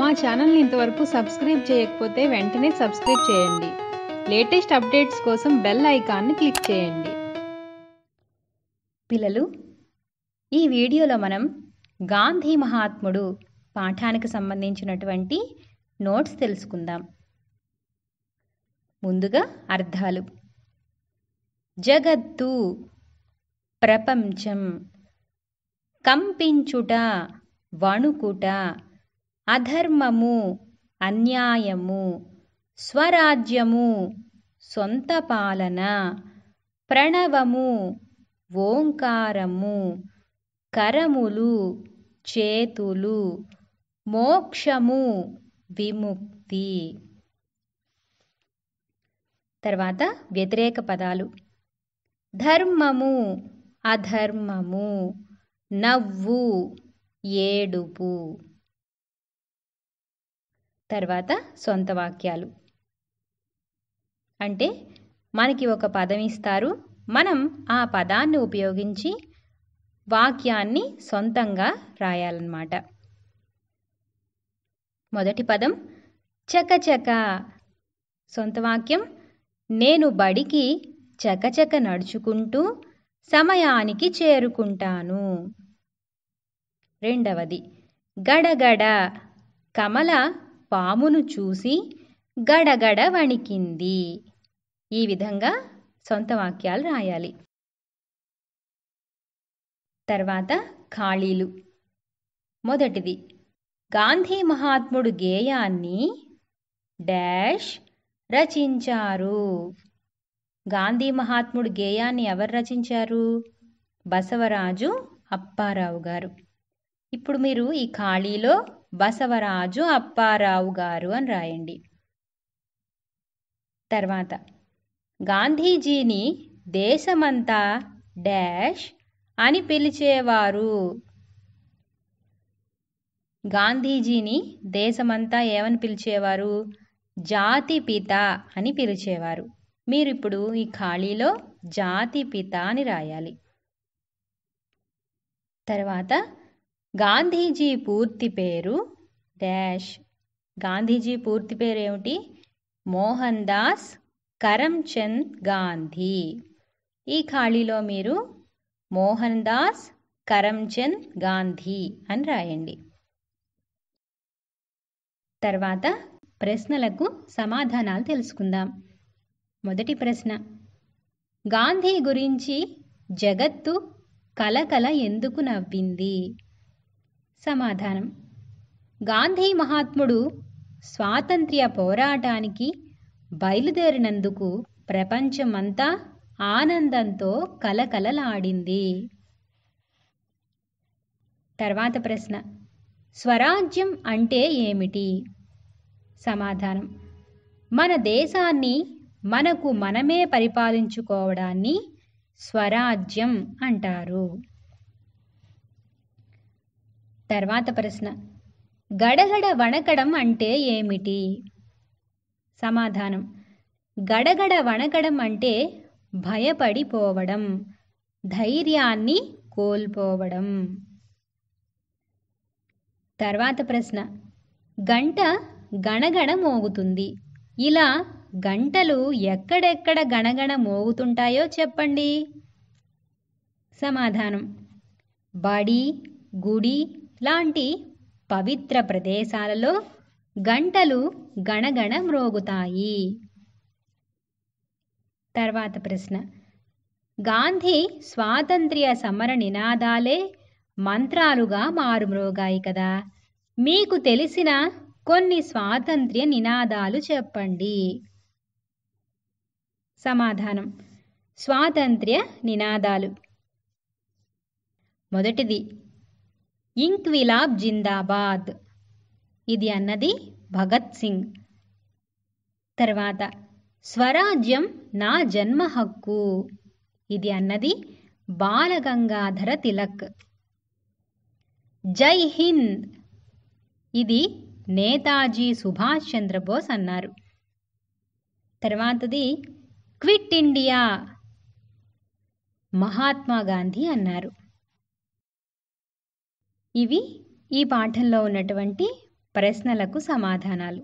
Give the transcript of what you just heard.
మా ఛానల్ని ఇంతవరకు సబ్స్క్రైబ్ చేయకపోతే వెంటనే సబ్స్క్రైబ్ చేయండి లేటెస్ట్ అప్డేట్స్ కోసం బెల్ ఐకాన్ని క్లిక్ చేయండి పిల్లలు ఈ వీడియోలో మనం గాంధీ మహాత్ముడు పాఠానికి సంబంధించినటువంటి నోట్స్ తెలుసుకుందాం ముందుగా అర్థాలు జగత్తు ప్రపంచం కంపించుట వణుకుట అధర్మము అన్యాయము స్వరాజ్యము సొంత పాలన ప్రణవము ఓంకారము కరములు చేతులు మోక్షము విముక్తి తర్వాత వ్యతిరేక పదాలు ధర్మము అధర్మము నవ్వు ఏడుపు తర్వాత సొంత వాక్యాలు అంటే మనకి ఒక పదం ఇస్తారు మనం ఆ పదాన్ని ఉపయోగించి వాక్యాన్ని సొంతంగా రాయాలన్నమాట మొదటి పదం చకచక సొంత వాక్యం నేను బడికి చకచక నడుచుకుంటూ సమయానికి చేరుకుంటాను రెండవది గడగడ కమల పామును చూసి గడగడ వణికింది ఈ విధంగా సొంత వాక్యాలు రాయాలి తర్వాత ఖాళీలు మొదటిది గాంధీ మహాత్ముడు గేయాన్ని డాష్ రచించారు గాంధీ మహాత్ముడు గేయాన్ని ఎవరు రచించారు బసవరాజు అప్పారావు గారు ఇప్పుడు మీరు ఈ ఖాళీలో బసవరాజు అప్పారావు గారు అని రాయండి తర్వాత గాంధీజీని దేశమంతా డాష్ అని పిలిచేవారు గాంధీజీని దేశమంతా ఏమని పిలిచేవారు జాతిపిత అని పిలిచేవారు మీరు ఇప్పుడు ఈ ఖాళీలో జాతిపిత అని రాయాలి తర్వాత గాంధీజీ పూర్తి పేరు డాష్ గాంధీజీ పూర్తి పేరు ఏమిటి మోహన్ దాస్ కరమ్చంద్ గాంధీ ఈ ఖాళీలో మీరు మోహన్ దాస్ కరమ్చంద్ గాంధీ అని రాయండి తర్వాత ప్రశ్నలకు సమాధానాలు తెలుసుకుందాం మొదటి ప్రశ్న గాంధీ గురించి జగత్తు కలకల ఎందుకు నవ్వింది సమాధానం గాంధీ మహాత్ముడు స్వాతంత్ర్య పోరాటానికి బయలుదేరినందుకు ప్రపంచమంతా ఆనందంతో కలకలలాడింది తర్వాత ప్రశ్న స్వరాజ్యం అంటే ఏమిటి సమాధానం మన దేశాన్ని మనకు మనమే పరిపాలించుకోవడాన్ని స్వరాజ్యం అంటారు తర్వాత ప్రశ్న గడగడ వణకడం అంటే ఏమిటి సమాధానం గడగడ వణకడం అంటే భయపడిపోవడం ధైర్యాన్ని కోల్పోవడం తర్వాత ప్రశ్న గంట గణగణ మోగుతుంది ఇలా గంటలు ఎక్కడెక్కడ గణగణ మోగుతుంటాయో చెప్పండి సమాధానం బడి గుడి లాంటి పవిత్ర ప్రదేశాలలో గంటలు గణగణ మ్రోగుతాయి తర్వాత ప్రశ్న గాంధీ స్వాతంత్ర్య సమర నినాదాలే మంత్రాలుగా మారుమ్రోగాయి కదా మీకు తెలిసిన కొన్ని స్వాతంత్ర్య నినాదాలు చెప్పండి సమాధానం స్వాతంత్ర్య నినాదాలు మొదటిది ఇంక్విలాబ్ జిందాబాద్ ఇది అన్నది భగత్ సింగ్ తర్వాత స్వరాజ్యం నా జన్మ హక్కు ఇది అన్నది బాలగంగాధర తిలక్ జై హింద్ ఇది నేతాజీ సుభాష్ చంద్రబోస్ అన్నారు తర్వాతది క్విట్ ఇండియా మహాత్మా గాంధీ అన్నారు ఇవి ఈ పాఠంలో ఉన్నటువంటి ప్రశ్నలకు సమాధానాలు